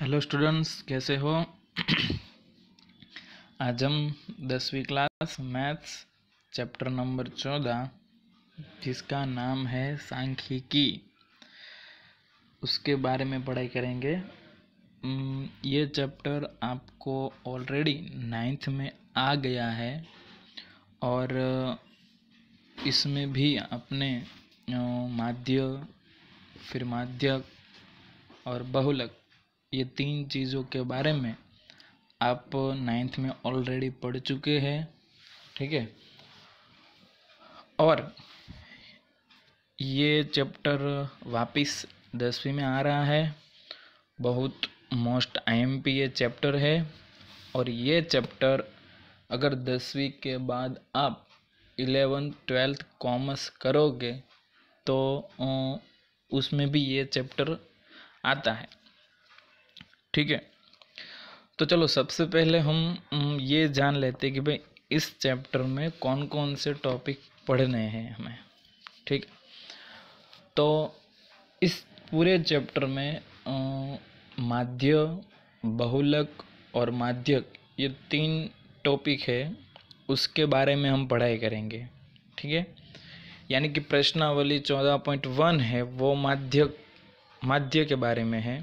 hello students कैसे हो आज हम दसवीं क्लास मैथ्स चैप्टर नंबर चौदह जिसका नाम है सांख्यिकी उसके बारे में पढ़ाई करेंगे ये चैप्टर आपको ऑलरेडी नाइन्थ में आ गया है और इसमें भी अपने माध्य फिर माध्यक और बहुलक ये तीन चीज़ों के बारे में आप नाइन्थ में ऑलरेडी पढ़ चुके हैं ठीक है और ये चैप्टर वापस दसवीं में आ रहा है बहुत मोस्ट पी ये चैप्टर है और ये चैप्टर अगर दसवीं के बाद आप इलेवेंथ ट्वेल्थ कॉमर्स करोगे तो उसमें भी ये चैप्टर आता है ठीक है तो चलो सबसे पहले हम ये जान लेते हैं कि भाई इस चैप्टर में कौन कौन से टॉपिक पढ़ने हैं हमें ठीक तो इस पूरे चैप्टर में माध्य बहुलक और माध्यक ये तीन टॉपिक है उसके बारे में हम पढ़ाई करेंगे ठीक है यानी कि प्रश्नावली चौदह पॉइंट वन है वो माध्यक माध्य के बारे में है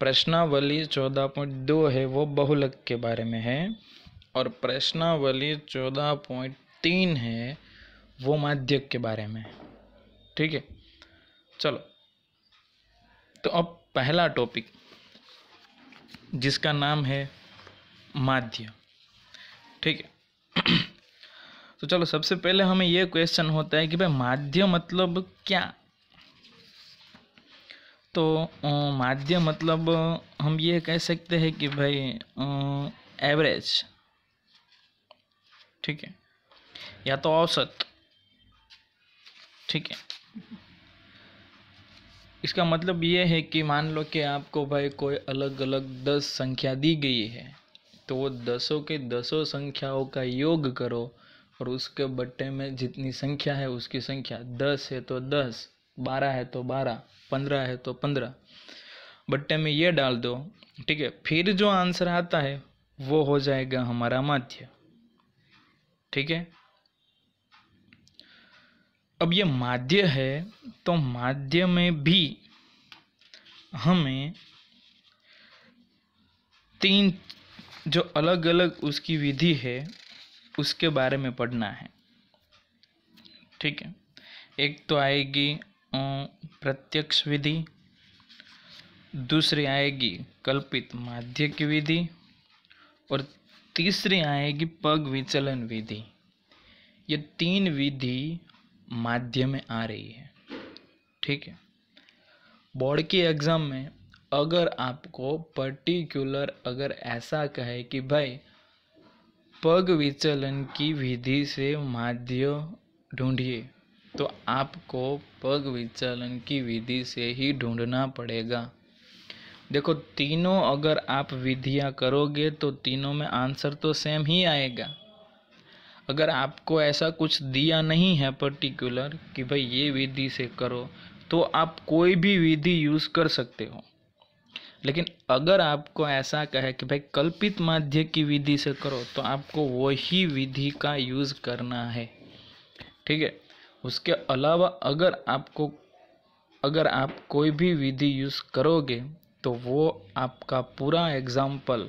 प्रश्नावली चौदह पॉइंट दो है वो बहुलक के बारे में है और प्रश्नावली चौदह पॉइंट तीन है वो माध्यक के बारे में ठीक है चलो तो अब पहला टॉपिक जिसका नाम है माध्य ठीक है तो चलो सबसे पहले हमें यह क्वेश्चन होता है कि भाई माध्य मतलब क्या तो माध्यम मतलब हम ये कह सकते हैं कि भाई एवरेज ठीक है या तो औसत ठीक है इसका मतलब ये है कि मान लो कि आपको भाई कोई अलग अलग दस संख्या दी गई है तो वो दसों के दसों संख्याओं का योग करो और उसके बट्टे में जितनी संख्या है उसकी संख्या दस है तो दस बारह है तो बारह पंद्रह है तो पंद्रह बट्टे में ये डाल दो ठीक है फिर जो आंसर आता है वो हो जाएगा हमारा माध्य ठीक है अब ये माध्य है तो माध्य में भी हमें तीन जो अलग अलग उसकी विधि है उसके बारे में पढ़ना है ठीक है एक तो आएगी प्रत्यक्ष विधि दूसरी आएगी कल्पित माध्य की विधि और तीसरी आएगी पग विचलन विधि ये तीन विधि माध्य में आ रही है ठीक है बोर्ड की एग्ज़ाम में अगर आपको पर्टिकुलर अगर ऐसा कहे कि भाई पग विचलन की विधि से माध्य ढूंढिए तो आपको पग विचलन की विधि से ही ढूंढना पड़ेगा देखो तीनों अगर आप विधियाँ करोगे तो तीनों में आंसर तो सेम ही आएगा अगर आपको ऐसा कुछ दिया नहीं है पर्टिकुलर कि भाई ये विधि से करो तो आप कोई भी विधि यूज़ कर सकते हो लेकिन अगर आपको ऐसा कहे कि भाई कल्पित माध्य की विधि से करो तो आपको वही विधि का यूज़ करना है ठीक है उसके अलावा अगर आपको अगर आप कोई भी विधि यूज़ करोगे तो वो आपका पूरा एग्ज़ाम्पल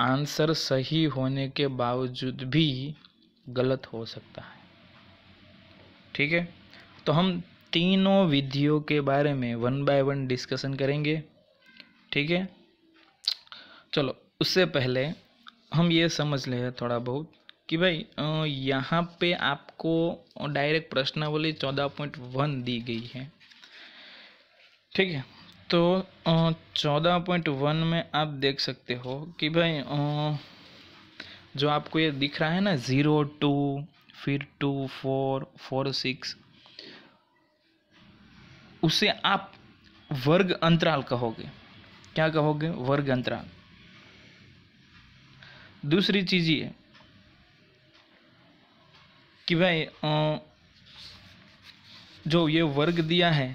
आंसर सही होने के बावजूद भी गलत हो सकता है ठीक है तो हम तीनों विधियों के बारे में वन बाय वन डिस्कशन करेंगे ठीक है चलो उससे पहले हम ये समझ लें थोड़ा बहुत कि भाई यहाँ पे आपको डायरेक्ट प्रश्नावली चौदह पॉइंट वन दी गई है ठीक है तो चौदह पॉइंट वन में आप देख सकते हो कि भाई जो आपको ये दिख रहा है ना ज़ीरो टू फिर टू फोर फोर सिक्स उसे आप वर्ग अंतराल कहोगे क्या कहोगे वर्ग अंतराल दूसरी चीज़ ये कि भाई जो ये वर्ग दिया है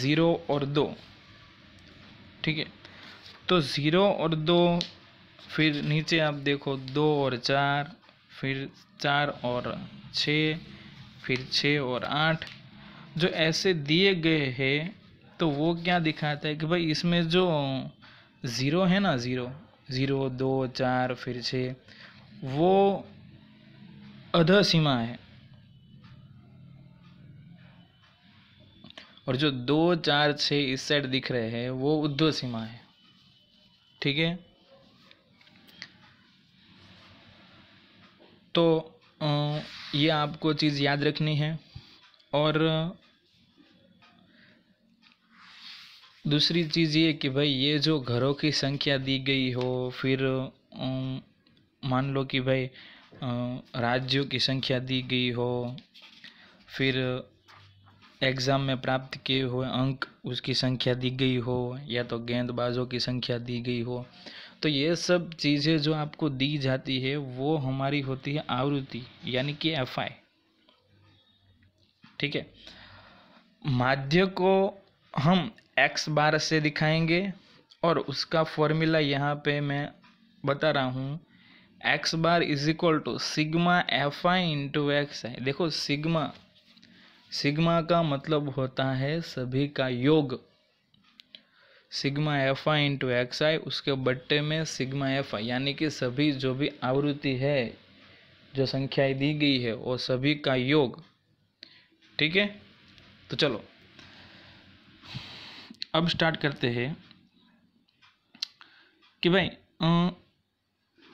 ज़ीरो और दो ठीक है तो ज़ीरो और दो फिर नीचे आप देखो दो और चार फिर चार और छः फिर छः और आठ जो ऐसे दिए गए हैं तो वो क्या दिखाता है कि भाई इसमें जो ज़ीरो है ना ज़ीरो ज़ीरो दो चार फिर छः वो अध सीमा है और जो दो चार छ इस साइड दिख रहे हैं वो उद्धव सीमा है ठीक है तो ये आपको चीज़ याद रखनी है और दूसरी चीज़ ये कि भाई ये जो घरों की संख्या दी गई हो फिर मान लो कि भाई राज्यों की संख्या दी गई हो फिर एग्ज़ाम में प्राप्त किए हुए अंक उसकी संख्या दी गई हो या तो गेंदबाजों की संख्या दी गई हो तो ये सब चीज़ें जो आपको दी जाती है वो हमारी होती है आवृत्ति यानी कि एफ आई ठीक है माध्य को हम एक्स बार से दिखाएंगे और उसका फॉर्मूला यहाँ पे मैं बता रहा हूँ X bar is equal to sigma F I into X I देखो सिग्मा सिग्मा का मतलब होता है सभी का योग sigma F I into X I उसके बट्टे में सिग्मा एफ आई यानी कि सभी जो भी आवृत्ति है जो संख्याएं दी गई है वो सभी का योग ठीक है तो चलो अब स्टार्ट करते हैं कि भाई अं,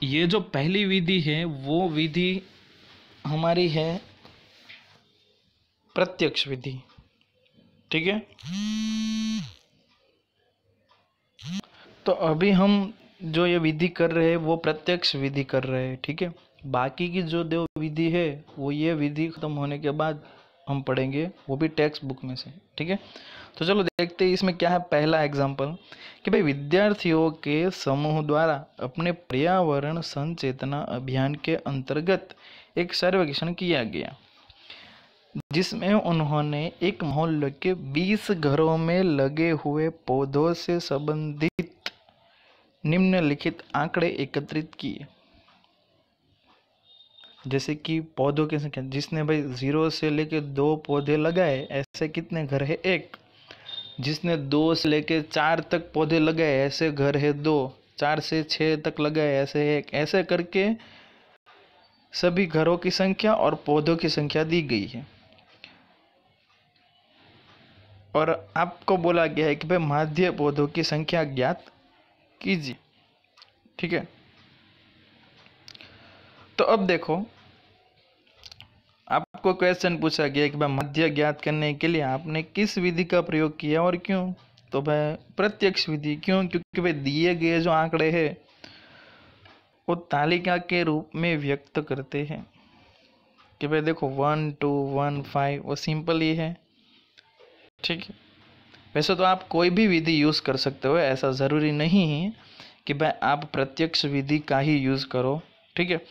ये जो पहली विधि है वो विधि हमारी है प्रत्यक्ष विधि ठीक है तो अभी हम जो ये विधि कर रहे हैं वो प्रत्यक्ष विधि कर रहे हैं ठीक है बाकी की जो देव विधि है वो ये विधि खत्म होने के बाद हम पढ़ेंगे वो भी टेक्स्ट बुक में से ठीक है तो चलो देखते हैं इसमें क्या है पहला एग्जाम्पल कि भाई विद्यार्थियों के समूह द्वारा अपने पर्यावरण संचेतना अभियान के अंतर्गत एक सर्वेक्षण किया गया जिसमें उन्होंने एक मोहल्ल के 20 घरों में लगे हुए पौधों से संबंधित निम्नलिखित आंकड़े एकत्रित किए जैसे कि पौधों की संख्या जिसने भाई ज़ीरो से लेके दो पौधे लगाए ऐसे कितने घर है एक जिसने दो से लेके चार तक पौधे लगाए ऐसे घर है दो चार से छः तक लगाए ऐसे एक ऐसे करके सभी घरों की संख्या और पौधों की संख्या दी गई है और आपको बोला गया है कि भाई माध्य पौधों की संख्या ज्ञात कीजिए ठीक है तो अब देखो आपको क्वेश्चन पूछा गया कि भाई मध्य ज्ञात करने के लिए आपने किस विधि का प्रयोग किया और क्यों तो भाई प्रत्यक्ष विधि क्यों क्योंकि भाई दिए गए जो आंकड़े हैं वो तालिका के रूप में व्यक्त करते हैं कि भाई देखो वन टू वन फाइव वो सिंपल ही है ठीक है वैसे तो आप कोई भी विधि यूज़ कर सकते हो ऐसा ज़रूरी नहीं है कि भाई आप प्रत्यक्ष विधि का ही यूज़ करो ठीक है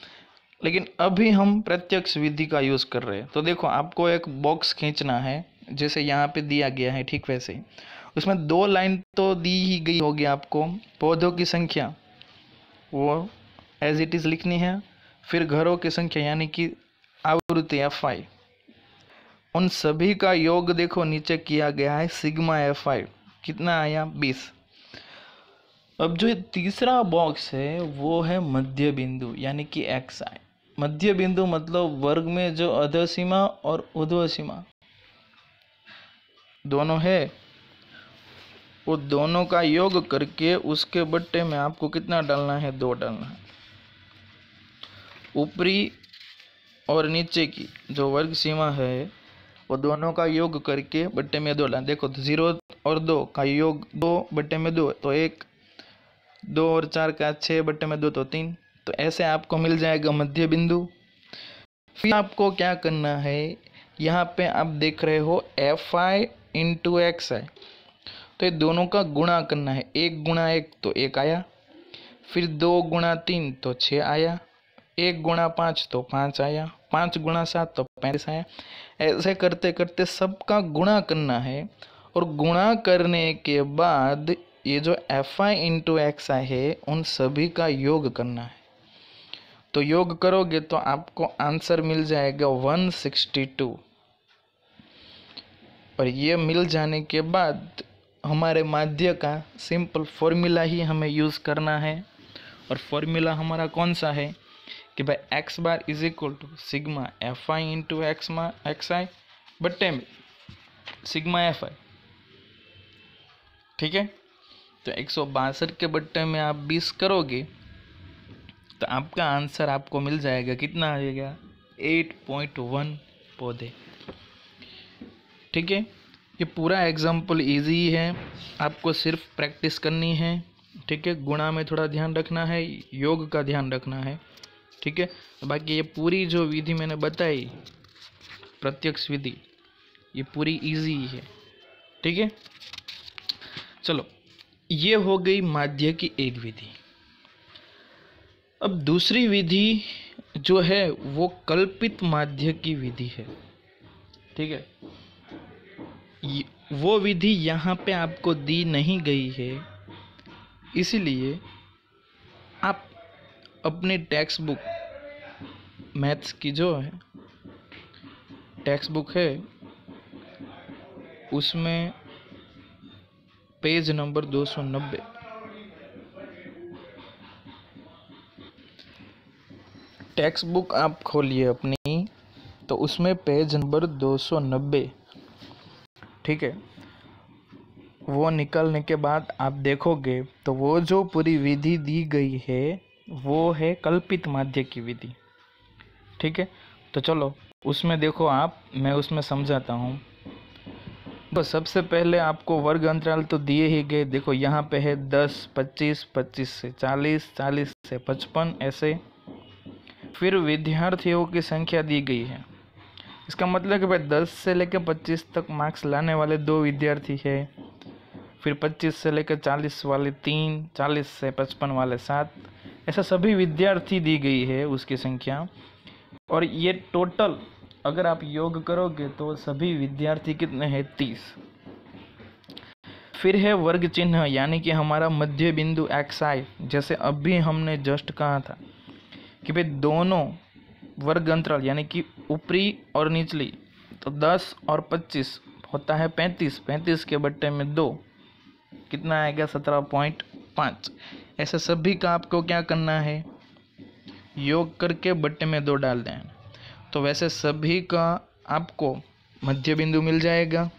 लेकिन अभी हम प्रत्यक्ष विधि का यूज़ कर रहे हैं तो देखो आपको एक बॉक्स खींचना है जैसे यहाँ पे दिया गया है ठीक वैसे उसमें दो लाइन तो दी ही गई होगी आपको पौधों की संख्या वो एज इट इज़ लिखनी है फिर घरों की संख्या यानी कि आवृत्ति एफ आई उन सभी का योग देखो नीचे किया गया है सिग्मा एफ आई कितना आया बीस अब जो तीसरा बॉक्स है वो है मध्य बिंदु यानी कि एक्स आई मध्य बिंदु मतलब वर्ग में जो अध सीमा और उध्व सीमा दोनों है वो दोनों का योग करके उसके बट्टे में आपको कितना डालना है दो डालना है ऊपरी और नीचे की जो वर्ग सीमा है वो दोनों का योग करके बट्टे में दो डालना देखो जीरो और दो का योग दो बट्टे में दो तो एक दो और चार का छः बट्टे में दो तो तीन तो ऐसे आपको मिल जाएगा मध्य बिंदु फिर आपको क्या करना है यहाँ पे आप देख रहे हो F I into X I तो ये दोनों का गुणा करना है एक गुणा एक तो एक आया फिर दो गुणा तीन तो छः आया एक गुणा पाँच तो पाँच आया पाँच गुणा सात तो पैंतीस आया ऐसे करते करते सबका गुणा करना है और गुणा करने के बाद ये जो F I into X I है उन सभी का योग करना है तो योग करोगे तो आपको आंसर मिल जाएगा 162 और ये मिल जाने के बाद हमारे माध्य का सिंपल फॉर्मूला ही हमें यूज़ करना है और फॉर्मूला हमारा कौन सा है कि भाई X bar is equal to sigma F I into X मा एक्स आई बट्टे में सिग्मा एफ आई ठीक है तो एक सौ बासठ के बट्टे में आप बीस करोगे तो आपका आंसर आपको मिल जाएगा कितना आएगा एट पॉइंट वन पौधे ठीक है ये पूरा एग्जाम्पल इजी है आपको सिर्फ प्रैक्टिस करनी है ठीक है गुणा में थोड़ा ध्यान रखना है योग का ध्यान रखना है ठीक है बाकी ये पूरी जो विधि मैंने बताई प्रत्यक्ष विधि ये पूरी इजी है ठीक है चलो ये हो गई माध्य की एक विधि अब दूसरी विधि जो है वो कल्पित माध्य की विधि है ठीक है वो विधि यहाँ पे आपको दी नहीं गई है इसलिए आप अपनी टेक्स्ट बुक मैथ्स की जो है टेक्स्ट बुक है उसमें पेज नंबर 290 टेक्स्ट बुक आप खोलिए अपनी तो उसमें पेज नंबर 290 ठीक है वो निकलने के बाद आप देखोगे तो वो जो पूरी विधि दी गई है वो है कल्पित माध्य की विधि ठीक है तो चलो उसमें देखो आप मैं उसमें समझाता हूँ तो सबसे पहले आपको वर्ग अंतराल तो दिए ही गए देखो यहाँ पे है दस पच्चीस पच्चीस से चालीस चालीस से पचपन ऐसे फिर विद्यार्थियों की संख्या दी गई है इसका मतलब कि दस से लेकर पच्चीस तक मार्क्स लाने वाले दो विद्यार्थी है फिर पच्चीस से लेकर चालीस वाले तीन चालीस से पचपन वाले सात ऐसा सभी विद्यार्थी दी गई है उसकी संख्या और ये टोटल अगर आप योग करोगे तो सभी विद्यार्थी कितने हैं तीस फिर है वर्ग चिन्ह यानी कि हमारा मध्य बिंदु एक्स आई जैसे अभी हमने जस्ट कहा था कि भाई दोनों वर्ग अंतराल यानी कि ऊपरी और निचली तो दस और पच्चीस होता है पैंतीस पैंतीस के बट्टे में दो कितना आएगा सत्रह पॉइंट पाँच ऐसे सभी का आपको क्या करना है योग करके बट्टे में दो डाल दें तो वैसे सभी का आपको मध्य बिंदु मिल जाएगा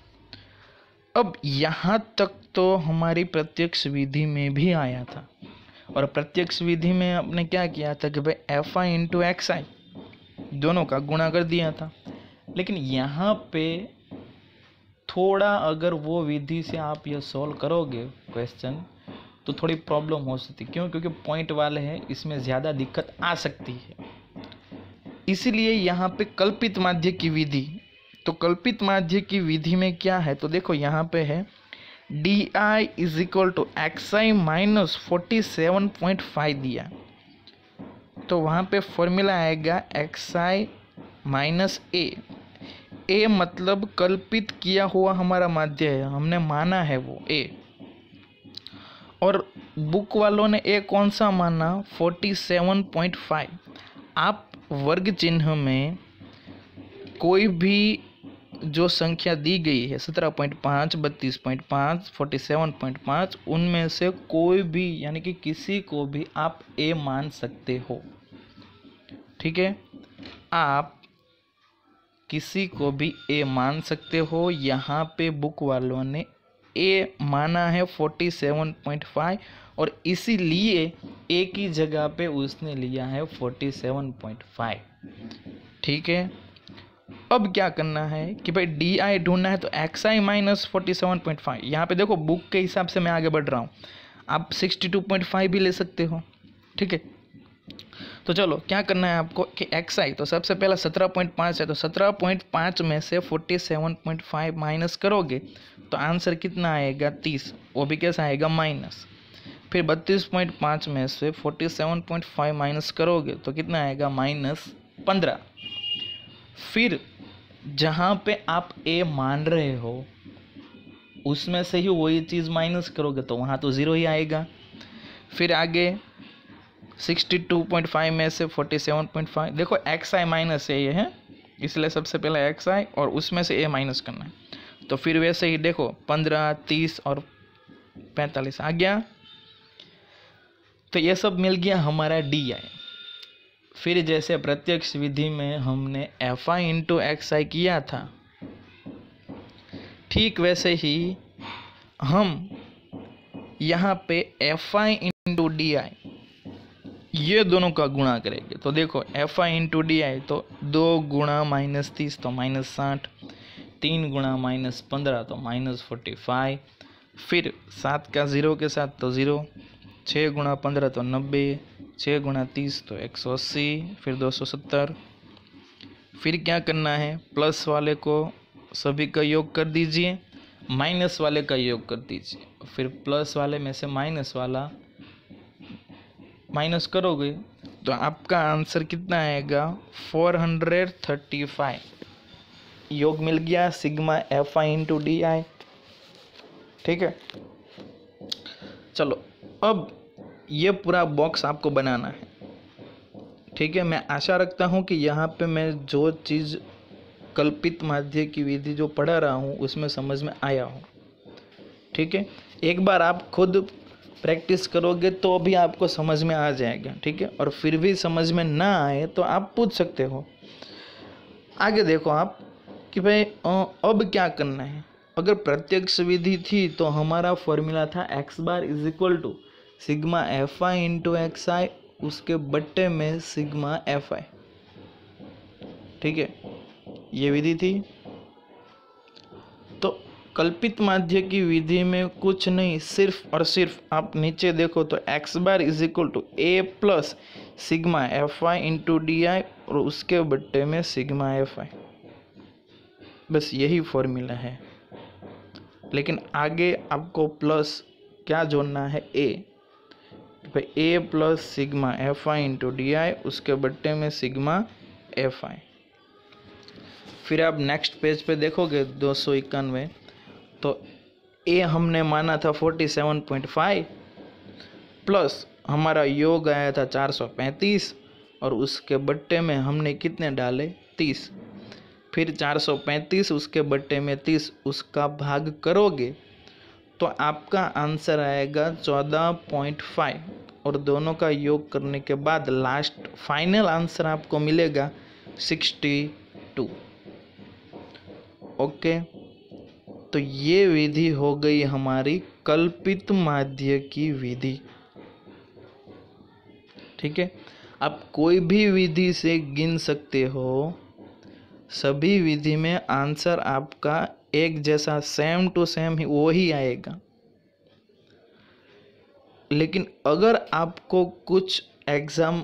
अब यहाँ तक तो हमारी प्रत्यक्ष विधि में भी आया था और प्रत्यक्ष विधि में आपने क्या किया था कि भाई F I into X I दोनों का गुणा कर दिया था लेकिन यहाँ पे थोड़ा अगर वो विधि से आप ये सॉल्व करोगे क्वेश्चन तो थोड़ी प्रॉब्लम हो सकती क्यों क्योंकि पॉइंट वाले हैं इसमें ज़्यादा दिक्कत आ सकती है इसलिए यहाँ पे कल्पित माध्य की विधि तो कल्पित माध्य की विधि में क्या है तो देखो यहाँ पे है D I is equal to X I minus forty seven point five दिया तो वहाँ पे फॉर्मूला आएगा एक्स आई माइनस ए ए मतलब कल्पित किया हुआ हमारा माध्य है हमने माना है वो ए और बुक वालों ने ए कौन सा माना फोर्टी सेवन पॉइंट फाइव आप वर्ग चिन्ह में कोई भी जो संख्या दी गई है सत्रह पॉइंट पाँच बत्तीस पॉइंट पाँच फोर्टी सेवन पॉइंट पाँच उनमें से कोई भी यानी कि किसी को भी आप ए मान सकते हो ठीक है आप किसी को भी ए मान सकते हो यहाँ पे बुक वालों ने ए माना है फोर्टी सेवन पॉइंट फाइव और इसीलिए ए की जगह पे उसने लिया है फोर्टी सेवन पॉइंट फाइव ठीक है अब क्या करना है कि भाई डी आई ढूंढना है तो X I minus forty seven point five यहाँ पर देखो बुक के हिसाब से मैं आगे बढ़ रहा हूँ आप सिक्सटी टू पॉइंट फाइव भी ले सकते हो ठीक है तो चलो क्या करना है आपको कि एक्स आई तो सबसे पहला सत्रह पॉइंट पाँच है तो सत्रह पॉइंट पाँच में से forty seven point five minus करोगे तो आंसर कितना आएगा तीस वो भी कैसा आएगा माइनस फिर बत्तीस पॉइंट पाँच में से forty seven point five minus करोगे तो कितना आएगा माइनस पंद्रह फिर जहाँ पे आप ए मान रहे हो उसमें से ही वही चीज़ माइनस करोगे तो वहाँ तो ज़ीरो ही आएगा फिर आगे सिक्सटी टू पॉइंट फाइव में से फोर्टी सेवन पॉइंट फाइव देखो एक्स आई माइनस है ये है इसलिए सबसे पहले एक्स आई और उसमें से ए माइनस करना है तो फिर वैसे ही देखो पंद्रह तीस और पैंतालीस आ गया तो ये सब मिल गया हमारा डी आई फिर जैसे प्रत्यक्ष विधि में हमने F I into X I किया था ठीक वैसे ही हम यहाँ पे F I into D I ये दोनों का गुणा करेंगे तो देखो F I into D I तो दो गुणा माइनस तीस तो माइनस साठ तीन गुणा माइनस पंद्रह तो माइनस फोर्टी फाइव फिर सात का ज़ीरो के साथ तो ज़ीरो छः गुणा पंद्रह तो नब्बे छः गुणा तीस तो एक सौ अस्सी फिर दो सौ सत्तर फिर क्या करना है प्लस वाले को सभी का योग कर दीजिए माइनस वाले का योग कर दीजिए फिर प्लस वाले में से माइनस वाला माइनस करोगे तो आपका आंसर कितना आएगा फोर हंड्रेड थर्टी फाइव योग मिल गया sigma F I into D I ठीक है चलो अब ये पूरा बॉक्स आपको बनाना है ठीक है मैं आशा रखता हूँ कि यहाँ पे मैं जो चीज़ कल्पित माध्य की विधि जो पढ़ा रहा हूँ उसमें समझ में आया हूँ ठीक है एक बार आप खुद प्रैक्टिस करोगे तो भी आपको समझ में आ जाएगा ठीक है और फिर भी समझ में ना आए तो आप पूछ सकते हो आगे देखो आप कि भाई अब क्या करना है अगर प्रत्यक्ष विधि थी तो हमारा फॉर्मूला था X bar is equal to sigma F I into X I उसके बट्टे में सिग्मा एफ आई ठीक है ये विधि थी तो कल्पित माध्य की विधि में कुछ नहीं सिर्फ और सिर्फ आप नीचे देखो तो X bar is equal to A plus sigma F I into D I और उसके बट्टे में सिग्मा एफ आई बस यही फॉर्मूला है लेकिन आगे आपको प्लस क्या जोड़ना है ए पे A plus sigma F I into D I उसके बट्टे में सिग्मा एफ आई फिर आप नेक्स्ट पेज पे देखोगे दो सौ इक्यानवे तो ए हमने माना था forty seven point five plus हमारा योग आया था चार सौ पैंतीस और उसके बट्टे में हमने कितने डाले तीस फिर चार सौ पैंतीस उसके बट्टे में तीस उसका भाग करोगे तो आपका आंसर आएगा चौदह पॉइंट फाइव और दोनों का योग करने के बाद लास्ट फाइनल आंसर आपको मिलेगा सिक्सटी टू ओके तो ये विधि हो गई हमारी कल्पित माध्य की विधि ठीक है आप कोई भी विधि से गिन सकते हो सभी विधि में आंसर आपका एक जैसा सेम टू सेम ही वो ही आएगा लेकिन अगर आपको कुछ एग्ज़ाम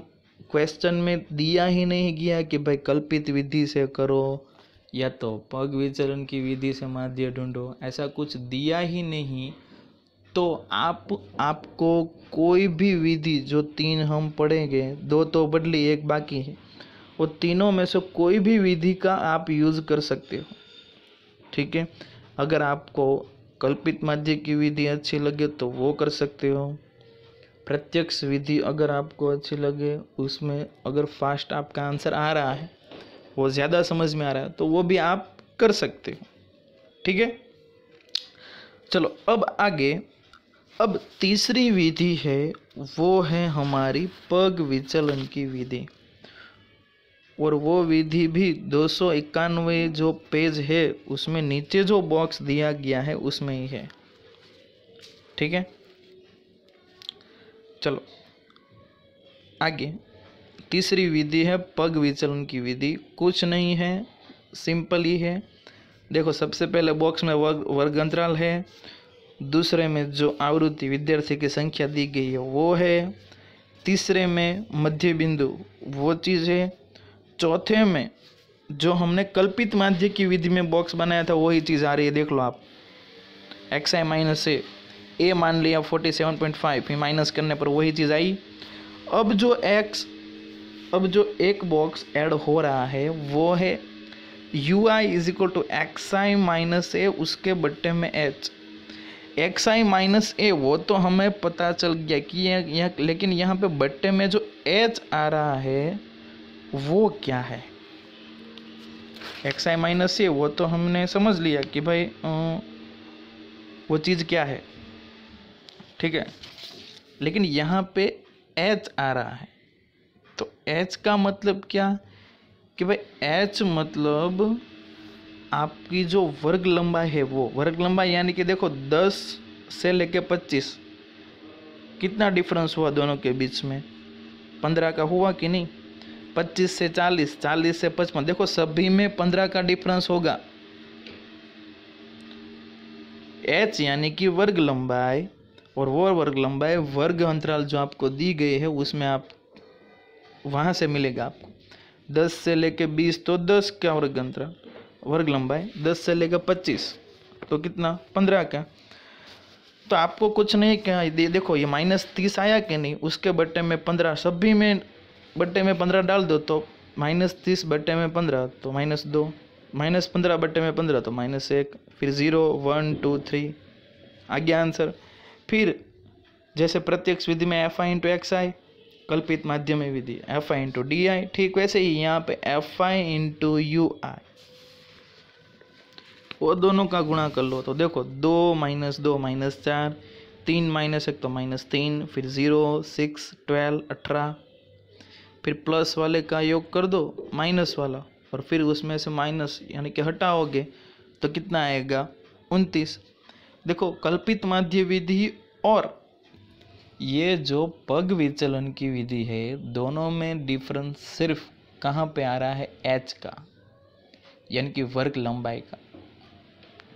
क्वेश्चन में दिया ही नहीं गया कि भाई कल्पित विधि से करो या तो पग विचरण की विधि से माध्य ढूंढो ऐसा कुछ दिया ही नहीं तो आप आपको कोई भी विधि जो तीन हम पढ़ेंगे दो तो बदली एक बाकी है वो तीनों में से कोई भी विधि का आप यूज़ कर सकते हो ठीक है अगर आपको कल्पित माध्य की विधि अच्छी लगे तो वो कर सकते हो प्रत्यक्ष विधि अगर आपको अच्छी लगे उसमें अगर फास्ट आपका आंसर आ रहा है वो ज़्यादा समझ में आ रहा है तो वो भी आप कर सकते हो ठीक है चलो अब आगे अब तीसरी विधि है वो है हमारी पग विचलन की विधि और वो विधि भी दो जो पेज है उसमें नीचे जो बॉक्स दिया गया है उसमें ही है ठीक है चलो आगे तीसरी विधि है पग विचलन की विधि कुछ नहीं है सिंपल ही है देखो सबसे पहले बॉक्स में वर्ग वर्ग अंतराल है दूसरे में जो आवृत्ति विद्यार्थी की संख्या दी गई है वो है तीसरे में मध्य बिंदु वो चीज़ है चौथे में जो हमने कल्पित माध्य की विधि में बॉक्स बनाया था वही चीज़ आ रही है देख लो आप x I minus A A मान लिया फोर्टी सेवन पॉइंट फाइव फिर माइनस करने पर वही चीज़ आई अब जो एक्स अब जो एक बॉक्स ऐड हो रहा है वो है U I is equal to X I minus A उसके बट्टे में H X I minus A वो तो हमें पता चल गया कि यह, यह लेकिन यहाँ पे बट्टे में जो एच आ रहा है वो क्या है एक्स आई माइनस ए वो तो हमने समझ लिया कि भाई वो चीज़ क्या है ठीक है लेकिन यहाँ पे एच आ रहा है तो एच का मतलब क्या कि भाई एच मतलब आपकी जो वर्ग लंबा है वो वर्ग लंबा यानी कि देखो दस से लेके पच्चीस कितना डिफरेंस हुआ दोनों के बीच में पंद्रह का हुआ कि नहीं पच्चीस से चालीस चालीस से पचपन देखो सभी में पंद्रह का डिफरेंस होगा एच यानी कि वर्ग लंबाई और वो वर्ग लंबाई वर्ग अंतराल जो आपको दी गई है उसमें आप वहां से मिलेगा आपको दस से लेके बीस तो दस का वर्ग अंतराल वर्ग लंबाई दस से लेकर पच्चीस तो कितना पंद्रह का तो आपको कुछ नहीं क्या दे, देखो ये माइनस तीस आया कि नहीं उसके बट्टे में पंद्रह सभी में बट्टे में पंद्रह डाल दो तो माइनस तीस बट्टे में पंद्रह तो माइनस दो माइनस पंद्रह बट्टे में पंद्रह तो माइनस एक फिर ज़ीरो वन टू थ्री आ गया आंसर फिर जैसे प्रत्यक्ष विधि में F I into X I कल्पित माध्यमिक विधि F I into D I ठीक वैसे ही यहाँ पे F I into U I वो दोनों का गुणा कर लो तो देखो दो माइनस दो माइनस चार तीन माइनस एक तो माइनस तीन फिर ज़ीरो सिक्स ट्वेल्व अठारह फिर प्लस वाले का योग कर दो माइनस वाला और फिर उसमें से माइनस यानी कि हटाओगे तो कितना आएगा उनतीस देखो कल्पित माध्य विधि और ये जो पग विचलन की विधि है दोनों में डिफरेंस सिर्फ कहाँ पे आ रहा है एच का यानी कि वर्ग लंबाई का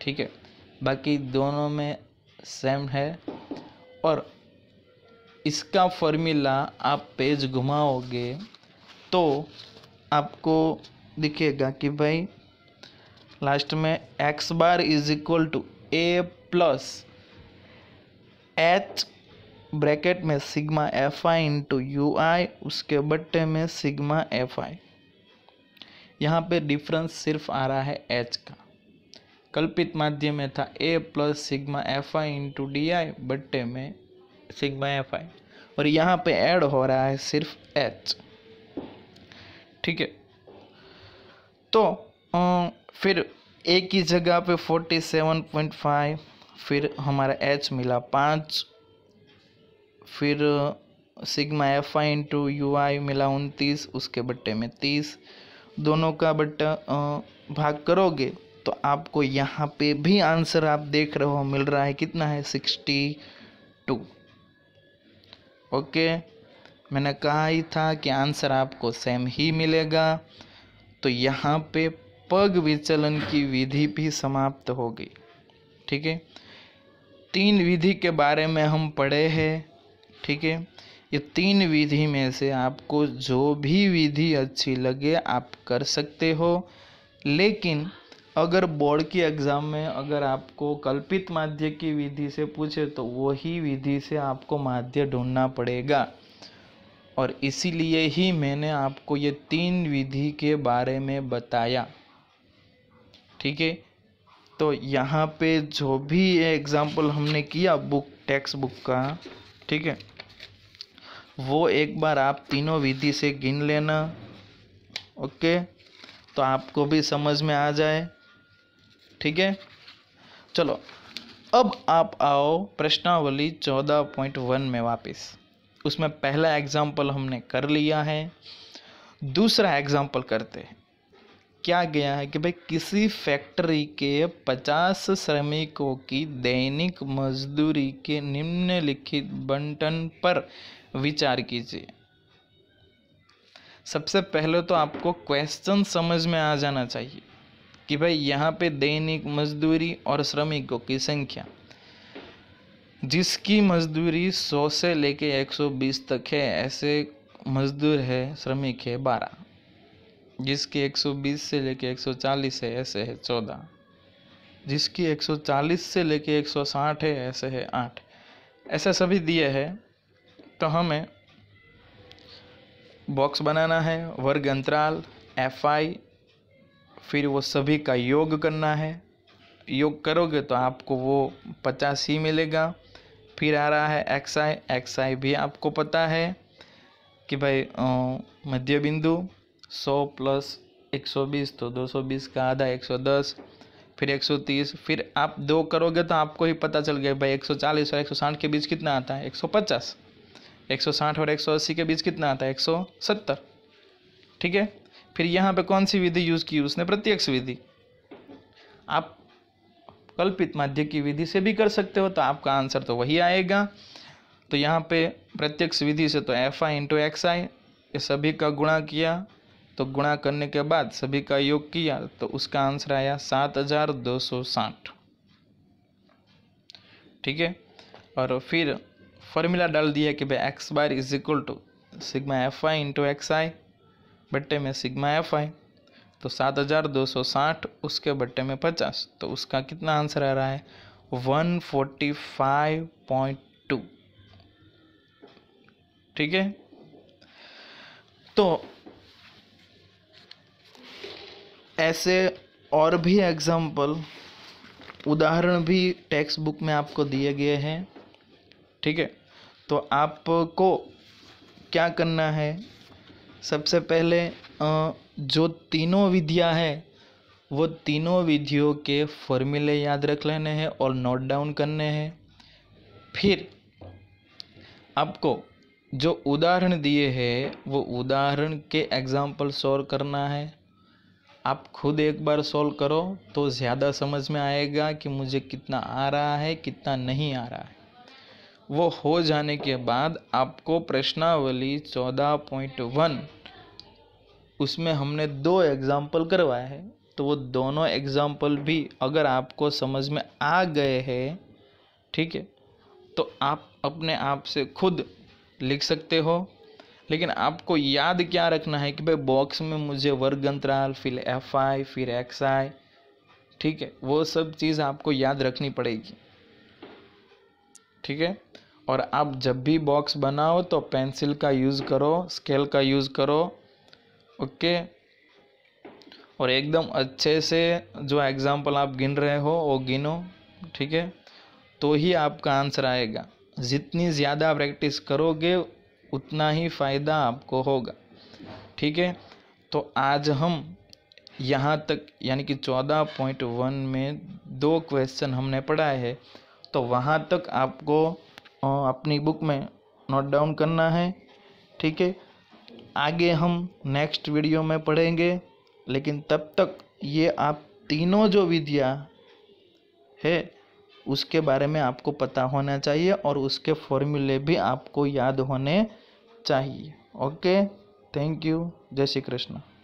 ठीक है बाकी दोनों में सेम है और इसका फॉर्मूला आप पेज घुमाओगे तो आपको दिखेगा कि भाई लास्ट में X bar is equal to A plus H bracket में sigma F I into U I उसके बट्टे में सिग्मा एफ आई यहाँ पे डिफरेंस सिर्फ आ रहा है एच का कल्पित माध्यम में था A plus sigma F I into D I बट्टे में सिग्मा एफ आई और यहाँ पे ऐड हो रहा है सिर्फ एच ठीक है तो आ, फिर ए की जगह पे फोर्टी सेवन पॉइंट फाइव फिर हमारा एच मिला पाँच फिर sigma F I into U I मिला उनतीस उसके बट्टे में तीस दोनों का बट्टा भाग करोगे तो आपको यहाँ पे भी आंसर आप देख रहे हो मिल रहा है कितना है सिक्सटी टू ओके मैंने कहा ही था कि आंसर आपको सेम ही मिलेगा तो यहाँ पे पग विचलन की विधि भी समाप्त हो गई ठीक है तीन विधि के बारे में हम पढ़े हैं ठीक है ये तीन विधि में से आपको जो भी विधि अच्छी लगे आप कर सकते हो लेकिन अगर बोर्ड की एग्ज़ाम में अगर आपको कल्पित माध्य की विधि से पूछे तो वही विधि से आपको माध्य ढूंढना पड़ेगा और इसीलिए ही मैंने आपको ये तीन विधि के बारे में बताया ठीक है तो यहाँ पे जो भी एग्ज़ाम्पल हमने किया बुक टेक्स्ट बुक का ठीक है वो एक बार आप तीनों विधि से गिन लेना ओके तो आपको भी समझ में आ जाए ठीक है चलो अब आप आओ प्रश्नावली चौदह पॉइंट वन में वापस उसमें पहला एग्जाम्पल हमने कर लिया है दूसरा एग्जाम्पल करते हैं क्या गया है कि भाई किसी फैक्ट्री के पचास श्रमिकों की दैनिक मजदूरी के निम्नलिखित बंटन पर विचार कीजिए सबसे पहले तो आपको क्वेश्चन समझ में आ जाना चाहिए कि भाई यहाँ पे दैनिक मजदूरी और श्रमिकों की संख्या जिसकी मजदूरी 100 से लेके 120 तक है ऐसे मजदूर है श्रमिक है 12 जिसकी 120 से लेके 140 है ऐसे है 14 जिसकी 140 से लेके 160 है ऐसे है 8 ऐसे सभी दिए है तो हमें बॉक्स बनाना है वर्ग अंतराल एफ आई फिर वो सभी का योग करना है योग करोगे तो आपको वो पचास ही मिलेगा फिर आ रहा है एक्स आई एक्स आई भी आपको पता है कि भाई मध्य बिंदु सौ प्लस एक सौ बीस तो दो सौ बीस का आधा एक सौ दस फिर एक सौ तीस फिर आप दो करोगे तो आपको ही पता चल गया भाई एक सौ चालीस और एक सौ साठ के बीच कितना आता है एक सौ पचास एक सौ साठ और एक सौ अस्सी के बीच कितना आता है एक सौ सत्तर ठीक है फिर यहाँ पे कौन सी विधि यूज़ की उसने प्रत्यक्ष विधि आप कल्पित माध्य की विधि से भी कर सकते हो तो आपका आंसर तो वही आएगा तो यहाँ पे प्रत्यक्ष विधि से तो F I into X I ये सभी का गुणा किया तो गुणा करने के बाद सभी का योग किया तो उसका आंसर आया सात हजार दो सौ साठ ठीक है और फिर फॉर्मूला डाल दिया कि भाई X bar is equal to sigma F I into X I बट्टे में सिग्मा एफ आई तो सात हज़ार दो सौ साठ उसके बट्टे में पचास तो उसका कितना आंसर आ रहा है one forty five point two ठीक है तो ऐसे और भी एग्जाम्पल उदाहरण भी टेक्स्ट बुक में आपको दिए गए हैं ठीक है तो आपको क्या करना है सबसे पहले जो तीनों विधियाँ हैं वो तीनों विधियों के फॉर्मूले याद रख लेने हैं और नोट डाउन करने हैं फिर आपको जो उदाहरण दिए हैं वो उदाहरण के एग्जाम्पल सॉल्व करना है आप खुद एक बार सॉल्व करो तो ज़्यादा समझ में आएगा कि मुझे कितना आ रहा है कितना नहीं आ रहा है वो हो जाने के बाद आपको प्रश्नावली चौदह पॉइंट वन उसमें हमने दो एग्ज़ाम्पल करवाए हैं तो वो दोनों एग्ज़ाम्पल भी अगर आपको समझ में आ गए हैं ठीक है तो आप अपने आप से खुद लिख सकते हो लेकिन आपको याद क्या रखना है कि भाई बॉक्स में मुझे वर्ग अंतराल फिर एफ आई फिर एक्स आई ठीक है वो सब चीज़ आपको याद रखनी पड़ेगी ठीक है और आप जब भी बॉक्स बनाओ तो पेंसिल का यूज़ करो स्केल का यूज़ करो ओके और एकदम अच्छे से जो एग्ज़ाम्पल आप गिन रहे हो वो गिनो ठीक है तो ही आपका आंसर आएगा जितनी ज़्यादा प्रैक्टिस करोगे उतना ही फ़ायदा आपको होगा ठीक है तो आज हम यहाँ तक यानी कि चौदह पॉइंट वन में दो क्वेश्चन हमने पढ़ाए हैं तो वहाँ तक आपको अपनी बुक में नोट डाउन करना है ठीक है आगे हम नेक्स्ट वीडियो में पढ़ेंगे लेकिन तब तक ये आप तीनों जो विद्या है उसके बारे में आपको पता होना चाहिए और उसके फॉर्मूले भी आपको याद होने चाहिए ओके थैंक यू जय श्री कृष्ण